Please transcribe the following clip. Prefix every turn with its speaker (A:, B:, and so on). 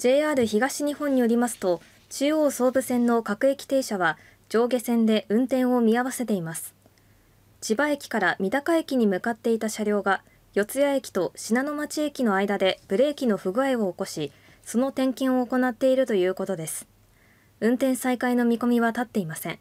A: JR 東日本によりますと中央総武線の各駅停車は上下線で運転を見合わせています千葉駅から三鷹駅に向かっていた車両が四谷駅と信濃町駅の間でブレーキの不具合を起こしその点検を行っているということです運転再開の見込みは立っていません